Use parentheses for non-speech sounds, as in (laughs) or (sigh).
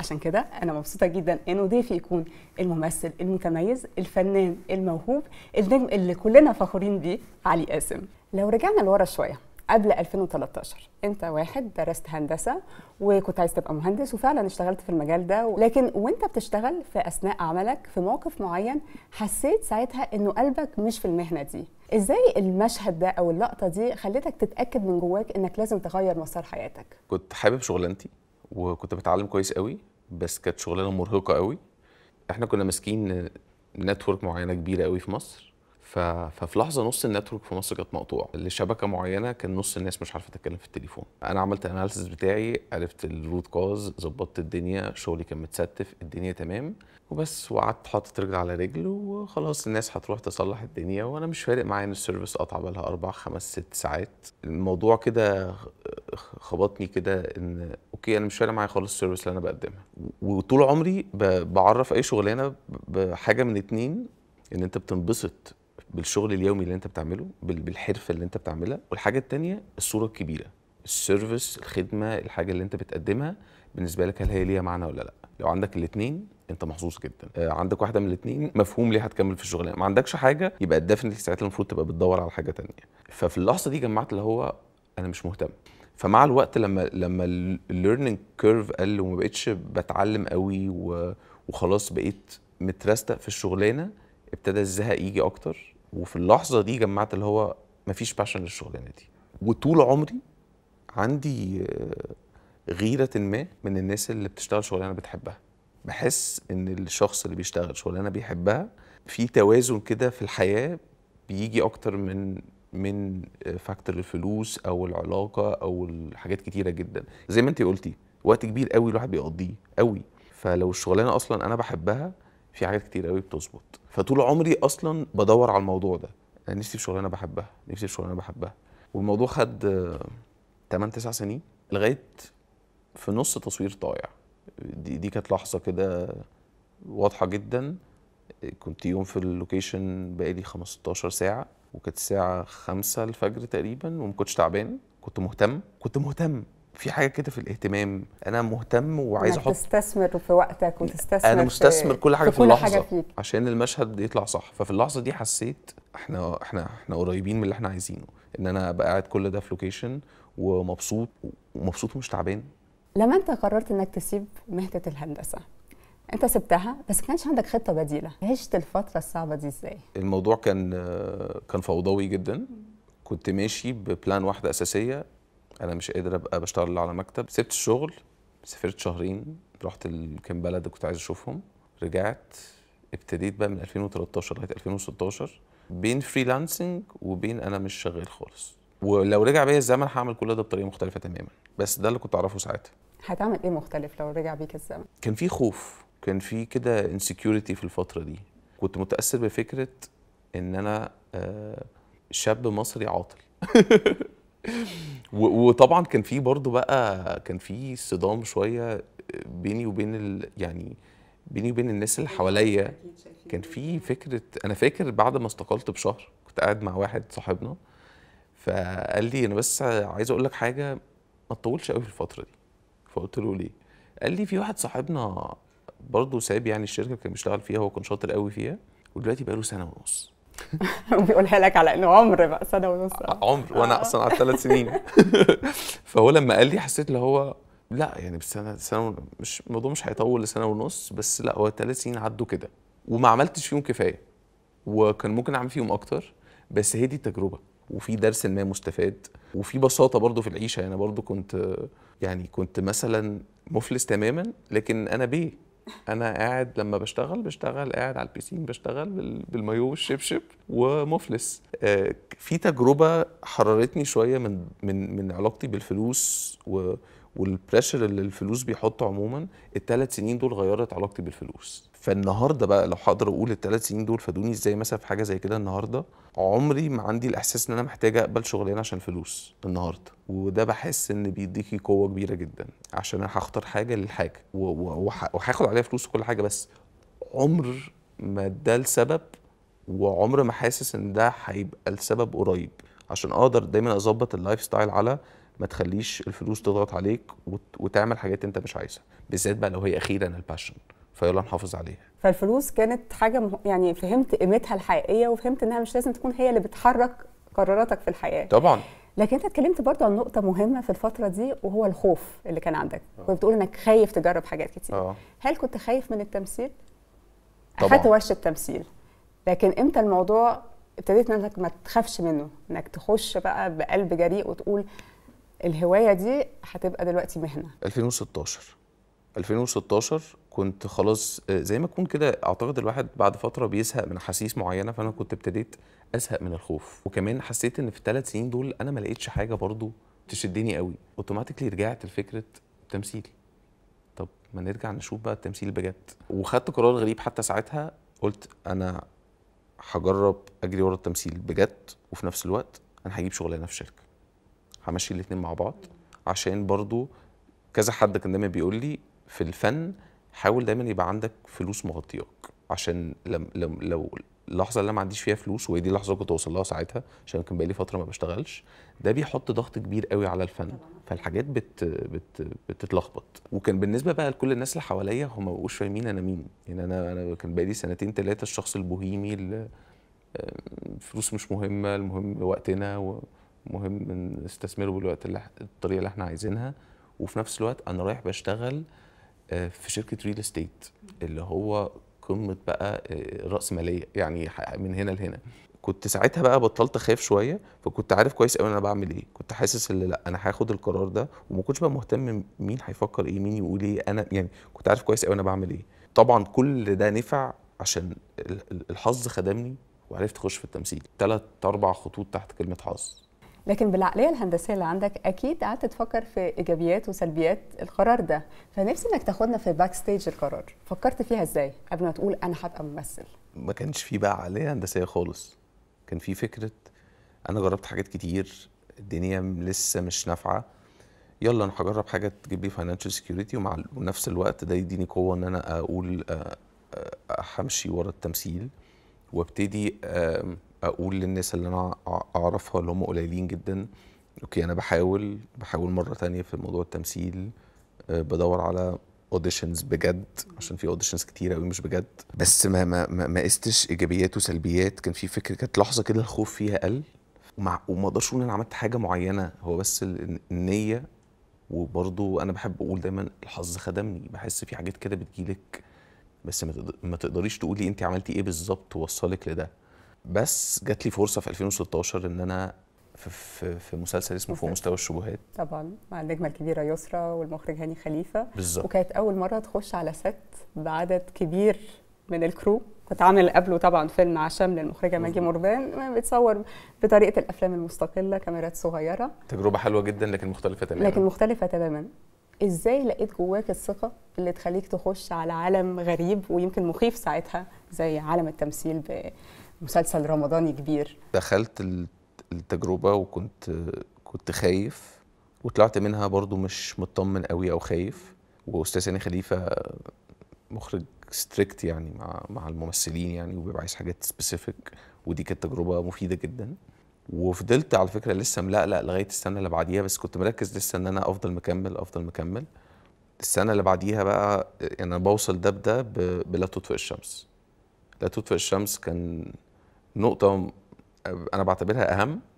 عشان كده انا مبسوطه جدا انه ضيفي يكون الممثل المتميز الفنان الموهوب النجم اللي كلنا فخورين بيه علي قاسم لو رجعنا لورا شويه قبل 2013 انت واحد درست هندسه وكنت عايز تبقى مهندس وفعلا اشتغلت في المجال ده لكن وانت بتشتغل في اثناء عملك في موقف معين حسيت ساعتها انه قلبك مش في المهنه دي ازاي المشهد ده او اللقطه دي خلتك تتاكد من جواك انك لازم تغير مسار حياتك كنت حابب شغلانتي وكنت بتعلم كويس قوي بس كانت شغلانه مرهقه قوي احنا كنا ماسكين نتورك معينه كبيره قوي في مصر ف... ففي لحظه نص النتورك في مصر كانت مقطوعه لشبكه معينه كان نص الناس مش عارفه تتكلم في التليفون انا عملت اناليسيس بتاعي عرفت الروت كوز ظبطت الدنيا شغلي كان متستف الدنيا تمام وبس وقعدت حاطط رجل على رجل وخلاص الناس هتروح تصلح الدنيا وانا مش فارق معايا ان السيرفيس قطع بقالها اربع خمس ست ساعات الموضوع كده خبطني كده ان اوكي انا مش فارق معايا خالص السيرفيس اللي انا بقدمها وطول عمري بعرف اي شغلانه بحاجه من اتنين ان انت بتنبسط بالشغل اليومي اللي انت بتعمله بالحرفه اللي انت بتعملها والحاجه الثانيه الصوره الكبيره السيرفيس الخدمه الحاجه اللي انت بتقدمها بالنسبه لك هل هي ليها معنى ولا لا لو عندك الاثنين انت محظوظ جدا آه، عندك واحده من الاثنين مفهوم ليه هتكمل في الشغلانه ما عندكش حاجه يبقى الدفن ساعتها المفروض تبقى بتدور على حاجه تانية ففي اللحظه دي جمعت اللي هو انا مش مهتم فمع الوقت لما لما الليرنينج كيرف قل وما بقتش بتعلم قوي وخلاص بقيت مترستق في الشغلانه ابتدى الزهق يجي اكتر وفي اللحظه دي جمعت اللي هو مفيش باشن للشغلانه دي وطول عمري عندي آه، غيره ما من الناس اللي بتشتغل شغلانه بتحبها بحس ان الشخص اللي بيشتغل شغلانه بيحبها في توازن كده في الحياه بيجي اكتر من من آه، فاكتور الفلوس او العلاقه او الحاجات كتيره جدا زي ما انت قلتي وقت كبير قوي الواحد بيقضيه قوي فلو الشغلانه اصلا انا بحبها في حاجات كتير قوي بتظبط فطول عمري اصلا بدور على الموضوع ده انا نفسي في شغلانه بحبها نفسي في شغلانه بحبها والموضوع خد 8 آه، 9 سنين لغايه في نص تصوير طايع دي, دي كانت لحظه كده واضحه جدا كنت يوم في اللوكيشن بقالي 15 ساعه وكانت الساعه 5 الفجر تقريبا وما كنتش تعبان كنت مهتم كنت مهتم في حاجه كده في الاهتمام انا مهتم وعايز احط تستثمر في وقتك وتستثمر انا مستثمر كل حاجه في, في اللحظه حاجة فيك. عشان المشهد يطلع صح ففي اللحظه دي حسيت احنا احنا احنا قريبين من اللي احنا عايزينه ان انا ابقى قاعد كل ده في لوكيشن ومبسوط ومبسوط ومش تعبان لما انت قررت انك تسيب مهنه الهندسه انت سبتها بس ما كانش عندك خطه بديله عشت الفتره الصعبه دي ازاي الموضوع كان كان فوضوي جدا كنت ماشي ببلان واحده اساسيه انا مش قادر ابقى بشتغل على مكتب سبت الشغل سافرت شهرين رحت كام بلد كنت عايز اشوفهم رجعت ابتديت بقى من 2013 لغايه 2016 بين فريلانسنج وبين انا مش شغال خالص ولو رجع بيا الزمن هعمل كل ده بطريقه مختلفه تماما بس ده اللي كنت اعرفه ساعتها هتعمل ايه مختلف لو رجع بيك الزمن كان في خوف كان في كده انسكيورتي في الفتره دي كنت متاثر بفكره ان انا آه، شاب مصري عاطل (laughs) وطبعا كان في برضه بقى كان في صدام شويه بيني وبين ال يعني بيني وبين الناس اللي حواليا كان في فكره انا فاكر بعد ما استقلت بشهر كنت قاعد مع واحد صاحبنا فقال لي انا بس عايز اقول لك حاجه ما تطولش قوي في الفتره دي فقلت له ليه قال لي في واحد صاحبنا برضه ساب يعني الشركه اللي كان بيشتغل فيها هو كان شاطر قوي فيها ودلوقتي بقى له سنه ونص وبيقولها (laughs) لك على انه عمر بقى سنه ونص عمر وانا آه. اصلا على ثلاث سنين (laughs) فهو لما قال لي حسيت اللي هو لا يعني بس انا سنه مش الموضوع مش هيطول لسنه ونص بس لا هو ثلاث سنين عدوا كده وما عملتش فيهم كفايه وكان ممكن اعمل فيهم اكتر بس هي دي التجربه وفي درس ما مستفاد وفي بساطه برضو في العيشه يعني انا برضو كنت يعني كنت مثلا مفلس تماما لكن انا بيه انا قاعد لما بشتغل بشتغل قاعد على البيسين بشتغل بالمايو والشبشب ومفلس آه، في تجربه حررتني شويه من من من علاقتي بالفلوس و والبريشر اللي الفلوس بيحطه عموما الثلاث سنين دول غيرت علاقتي بالفلوس فالنهارده بقى لو هقدر اقول الثلاث سنين دول فادوني ازاي مثلا في حاجه زي كده النهارده عمري ما عندي الاحساس ان انا محتاج اقبل شغلانه عشان فلوس النهارده وده بحس ان بيديكي قوه كبيره جدا عشان انا هختار حاجه للحاجه وهاخد عليها فلوس وكل حاجه بس عمر ما ده السبب وعمر ما حاسس ان ده هيبقى السبب قريب عشان اقدر دايما اظبط اللايف ستايل على ما تخليش الفلوس تضغط عليك وتعمل حاجات انت مش عايزها بالذات بقى لو هي اخيرا الباشن فيلا نحافظ عليها فالفلوس كانت حاجه يعني فهمت قيمتها الحقيقيه وفهمت انها مش لازم تكون هي اللي بتحرك قراراتك في الحياه طبعا لكن انت اتكلمت برضو عن نقطه مهمه في الفتره دي وهو الخوف اللي كان عندك آه. كنت بتقول انك خايف تجرب حاجات كتير أوه. هل كنت خايف من التمثيل طبعا اخدت ورشه التمثيل لكن امتى الموضوع ابتديت انك ما تخافش منه انك تخش بقى بقلب جريء وتقول الهوايه دي هتبقى دلوقتي مهنه 2016 2016 كنت خلاص آه، زي ما تكون كده اعتقد الواحد بعد فتره بيزهق من احاسيس معينه فانا كنت ابتديت ازهق من الخوف وكمان حسيت ان في الثلاث سنين دول انا ما لقيتش حاجه برضو تشدني قوي اوتوماتيكلي رجعت لفكره التمثيل طب ما نرجع نشوف بقى التمثيل بجد وخدت قرار غريب حتى ساعتها قلت انا هجرب اجري ورا التمثيل بجد وفي نفس الوقت انا هجيب شغلانه في شركه همشي الاثنين مع بعض عشان برضو كذا حد كان دايما بيقول لي في الفن حاول دايما يبقى عندك فلوس مغطياك عشان لم لم لو اللحظه اللي انا ما عنديش فيها فلوس وهي دي اللحظه كنت اوصل لها ساعتها عشان كان بقالي فتره ما بشتغلش ده بيحط ضغط كبير قوي على الفن فالحاجات بت بت بتتلخبط وكان بالنسبه بقى لكل الناس اللي حواليا هم ما بقوش فاهمين انا مين يعني انا انا كان بقالي سنتين ثلاثه الشخص البوهيمي الفلوس مش مهمه المهم وقتنا و... مهم نستثمره بالوقت اللي الطريقه اللي احنا عايزينها وفي نفس الوقت انا رايح بشتغل آه، في شركه ريل استيت اللي هو قمه بقى آه، راس ماليه يعني من هنا لهنا كنت ساعتها بقى بطلت اخاف شويه فكنت عارف كويس قوي انا بعمل ايه كنت حاسس ان لا انا هاخد القرار ده وما كنتش بقى مهتم مين هيفكر ايه مين يقول ايه انا يعني كنت عارف كويس قوي انا بعمل ايه طبعا كل ده نفع عشان الحظ خدمني وعرفت اخش في التمثيل ثلاث اربع خطوط تحت كلمه حظ لكن بالعقليه الهندسيه اللي عندك اكيد قعدت تفكر في ايجابيات وسلبيات القرار ده فنفسي انك تاخدنا في باك ستيج القرار فكرت فيها ازاي قبل ما تقول انا هبقى ممثل ما كانش في بقى عقليه هندسيه خالص كان في فكره انا جربت حاجات كتير الدنيا لسه مش نافعه يلا انا هجرب حاجه تجيب لي فاينانشال سكيورتي ومع نفس الوقت ده يديني قوه ان انا اقول همشي آه، آه، ورا التمثيل وابتدي اقول للناس اللي انا اعرفها اللي هم قليلين جدا اوكي انا بحاول بحاول مره تانية في موضوع التمثيل آه، بدور على اوديشنز بجد عشان في اوديشنز كتير قوي مش بجد بس ما ما ما قستش ايجابيات وسلبيات كان في فكره كانت لحظه كده الخوف فيها قل ومع وما اقدرش اقول انا عملت حاجه معينه هو بس النيه وبرضو انا بحب اقول دايما الحظ خدمني بحس في حاجات كده بتجيلك بس ما تقدريش تقولي انت عملتي ايه بالظبط وصلك لده بس جات لي فرصه في 2016 ان انا في في, في مسلسل اسمه فوق مستوى الشبهات طبعا مع النجمه الكبيره يسرا والمخرج هاني خليفه بالظبط وكانت اول مره تخش على ست بعدد كبير من الكرو كنت عامل قبله طبعا فيلم عشام للمخرجه ماجي مربان بتصور بطريقه الافلام المستقله كاميرات صغيره تجربه حلوه جدا لكن مختلفه تماما لكن مختلفه تماما ازاي لقيت جواك الثقه اللي تخليك تخش على عالم غريب ويمكن مخيف ساعتها زي عالم التمثيل مسلسل رمضاني كبير دخلت التجربه وكنت كنت خايف وطلعت منها برضو مش مطمن قوي او خايف واستاذ هاني خليفه مخرج ستريكت يعني مع مع الممثلين يعني وبيبقى عايز حاجات سبيسيفيك ودي كانت تجربه مفيده جدا وفضلت على فكره لسه ملقلق لغايه السنه اللي بعديها بس كنت مركز لسه ان انا افضل مكمل افضل مكمل السنه اللي بعديها بقى يعني انا بوصل ده بده بلا تطفئ الشمس لا تطفئ الشمس كان نقطه انا بعتبرها اهم